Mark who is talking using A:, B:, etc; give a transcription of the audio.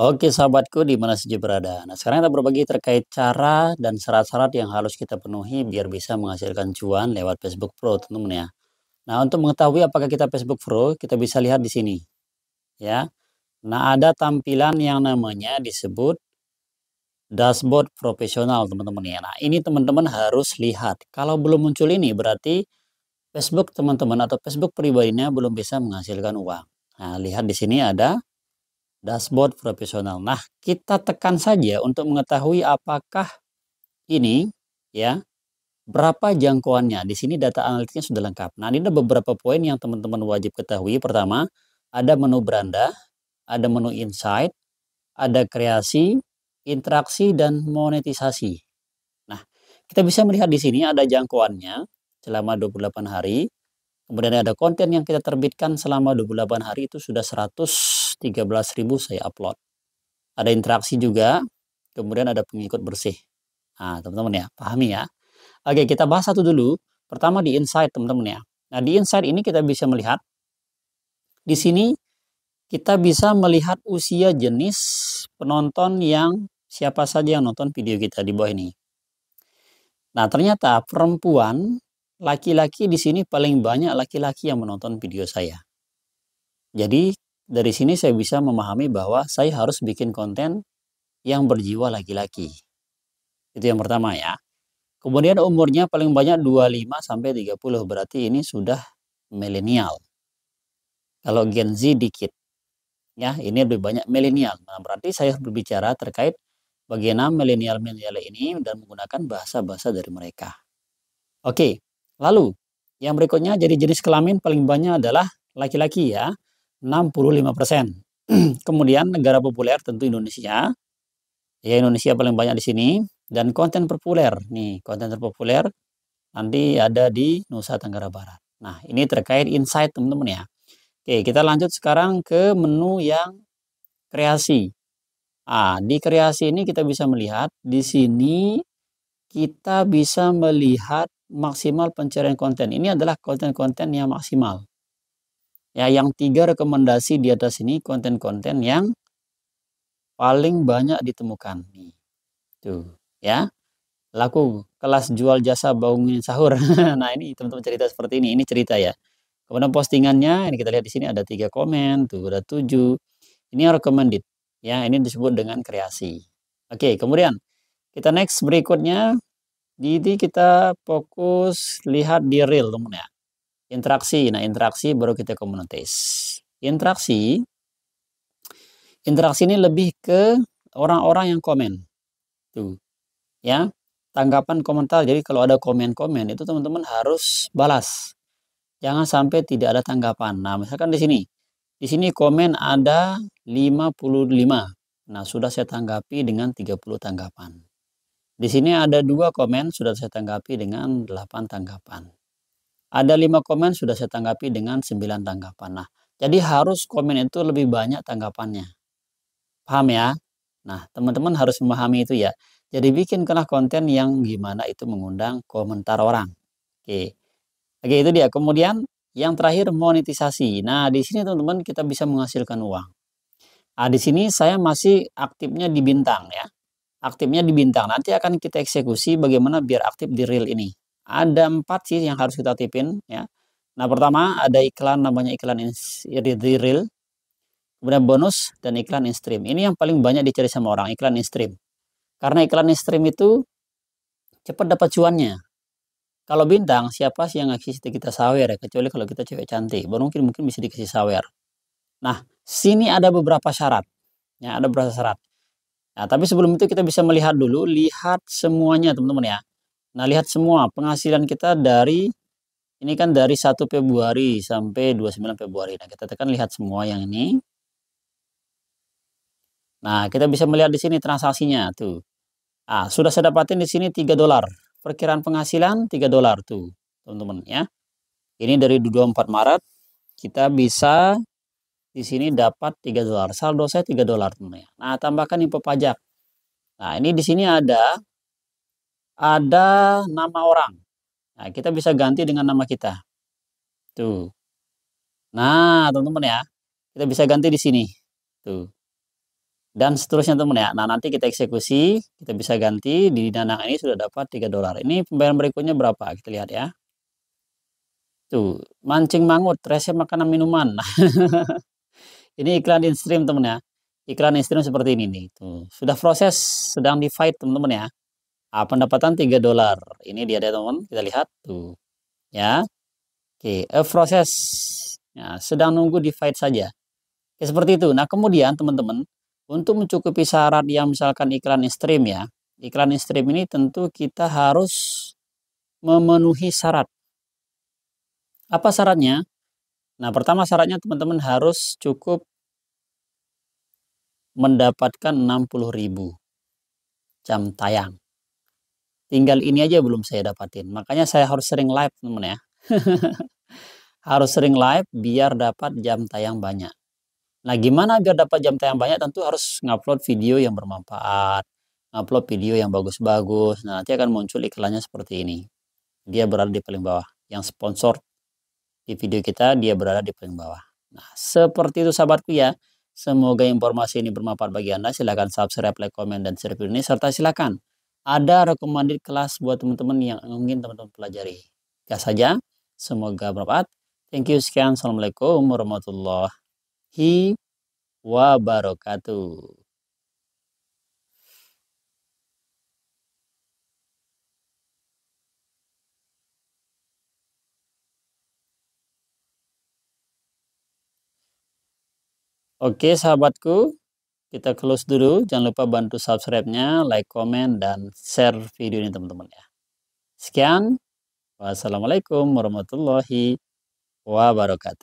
A: Oke sahabatku di mana saja berada. Nah sekarang kita berbagi terkait cara dan syarat-syarat yang harus kita penuhi biar bisa menghasilkan cuan lewat Facebook Pro teman-teman ya. Nah untuk mengetahui apakah kita Facebook Pro kita bisa lihat di sini ya. Nah ada tampilan yang namanya disebut dashboard profesional teman-teman ya. Nah ini teman-teman harus lihat. Kalau belum muncul ini berarti Facebook teman-teman atau Facebook pribadinya belum bisa menghasilkan uang. Nah lihat di sini ada dashboard profesional. Nah, kita tekan saja untuk mengetahui apakah ini ya berapa jangkauannya. Di sini data analitiknya sudah lengkap. Nah, ini ada beberapa poin yang teman-teman wajib ketahui. Pertama, ada menu beranda, ada menu insight, ada kreasi, interaksi dan monetisasi. Nah, kita bisa melihat di sini ada jangkauannya selama 28 hari, Kemudian ada konten yang kita terbitkan selama 28 hari itu sudah ribu saya upload. Ada interaksi juga, kemudian ada pengikut bersih. Nah, teman-teman ya, pahami ya. Oke, kita bahas satu dulu. Pertama di insight, teman-teman ya. Nah, di insight ini kita bisa melihat di sini kita bisa melihat usia jenis penonton yang siapa saja yang nonton video kita di bawah ini. Nah, ternyata perempuan laki-laki di sini paling banyak laki-laki yang menonton video saya. Jadi dari sini saya bisa memahami bahwa saya harus bikin konten yang berjiwa laki-laki. Itu yang pertama ya. Kemudian umurnya paling banyak 25 sampai 30 berarti ini sudah milenial. Kalau Gen Z dikit. Ya, ini lebih banyak milenial. Nah, berarti saya berbicara terkait bagaimana milenial-milenial ini dan menggunakan bahasa-bahasa dari mereka. Oke, Lalu, yang berikutnya jadi jenis kelamin paling banyak adalah laki-laki ya, 65%. Kemudian negara populer tentu Indonesia. Ya Indonesia paling banyak di sini dan konten populer. Nih, konten terpopuler nanti ada di Nusa Tenggara Barat. Nah, ini terkait insight teman-teman ya. Oke, kita lanjut sekarang ke menu yang kreasi. Ah, di kreasi ini kita bisa melihat di sini kita bisa melihat maksimal pencarian konten. Ini adalah konten-konten yang maksimal. Ya, yang tiga rekomendasi di atas ini konten-konten yang paling banyak ditemukan. Tuh, ya. Laku kelas jual jasa bangunin sahur. nah, ini teman-teman cerita seperti ini. Ini cerita ya. Kemudian postingannya, ini kita lihat di sini ada tiga komen, tuh ada tujuh. Ini recommended. Ya, ini disebut dengan kreasi. Oke, kemudian kita next berikutnya di ini kita fokus lihat di real teman ya. Interaksi. Nah interaksi baru kita komunitas. Interaksi. Interaksi ini lebih ke orang-orang yang komen. Tuh. Ya. Tanggapan komentar. Jadi kalau ada komen-komen itu teman-teman harus balas. Jangan sampai tidak ada tanggapan. Nah misalkan di sini. Di sini komen ada 55. Nah, sudah saya tanggapi dengan 30 tanggapan. Di sini ada dua komen sudah saya tanggapi dengan delapan tanggapan. Ada lima komen sudah saya tanggapi dengan sembilan tanggapan. Nah, jadi harus komen itu lebih banyak tanggapannya. Paham ya? Nah, teman-teman harus memahami itu ya. Jadi bikin kena konten yang gimana itu mengundang komentar orang. Oke. Oke, itu dia. Kemudian yang terakhir monetisasi. Nah, di sini teman-teman kita bisa menghasilkan uang. Nah, di sini saya masih aktifnya di bintang ya aktifnya di bintang. Nanti akan kita eksekusi bagaimana biar aktif di real ini. Ada empat sih yang harus kita tipin ya. Nah pertama ada iklan namanya iklan di reel. Kemudian bonus dan iklan in stream. Ini yang paling banyak dicari sama orang, iklan in stream. Karena iklan in stream itu cepat dapat cuannya. Kalau bintang, siapa sih yang ngasih kita sawer ya? Kecuali kalau kita cewek cantik, baru mungkin mungkin bisa dikasih sawer. Nah, sini ada beberapa syarat. Ya, ada beberapa syarat. Nah, tapi sebelum itu kita bisa melihat dulu, lihat semuanya teman-teman ya. Nah, lihat semua penghasilan kita dari ini kan dari 1 Februari sampai 29 Februari. Nah, kita tekan lihat semua yang ini. Nah, kita bisa melihat di sini transaksinya tuh. Ah, sudah saya dapatin di sini 3 dolar. Perkiraan penghasilan 3 dolar tuh, teman-teman ya. Ini dari 24 Maret kita bisa di sini dapat 3 dolar. Saldo saya 3 dolar teman ya. Nah, tambahkan info pajak. Nah, ini di sini ada ada nama orang. Nah, kita bisa ganti dengan nama kita. Tuh. Nah, teman-teman ya. Kita bisa ganti di sini. Tuh. Dan seterusnya teman ya. Nah, nanti kita eksekusi, kita bisa ganti di dana ini sudah dapat 3 dolar. Ini pembayaran berikutnya berapa? Kita lihat ya. Tuh, mancing mangut, resep makanan minuman. Ini iklan in stream teman ya. Iklan in stream seperti ini nih. Tuh. Sudah proses sedang di fight teman-teman ya. Ah, pendapatan 3 dolar. Ini dia deh teman, kita lihat tuh. Ya. Oke, okay. Eh, proses ya, sedang nunggu di fight saja. Oke, seperti itu. Nah, kemudian teman-teman, untuk mencukupi syarat yang misalkan iklan in stream ya. Iklan in stream ini tentu kita harus memenuhi syarat. Apa syaratnya? Nah, pertama syaratnya teman-teman harus cukup mendapatkan 60.000 jam tayang. Tinggal ini aja belum saya dapatin. Makanya saya harus sering live teman ya. harus sering live biar dapat jam tayang banyak. Nah gimana biar dapat jam tayang banyak tentu harus ngupload video yang bermanfaat. ngupload video yang bagus-bagus. Nah nanti akan muncul iklannya seperti ini. Dia berada di paling bawah. Yang sponsor di video kita dia berada di paling bawah. Nah seperti itu sahabatku ya. Semoga informasi ini bermanfaat bagi Anda. Silahkan subscribe, like, komen, dan share video ini. Serta silakan ada rekomendasi kelas buat teman-teman yang mungkin teman-teman pelajari. Ya saja. Semoga bermanfaat. Thank you. Sekian. Assalamualaikum warahmatullahi wabarakatuh. Oke sahabatku, kita close dulu. Jangan lupa bantu subscribe-nya, like, komen, dan share video ini teman-teman ya. Sekian, wassalamualaikum warahmatullahi wabarakatuh.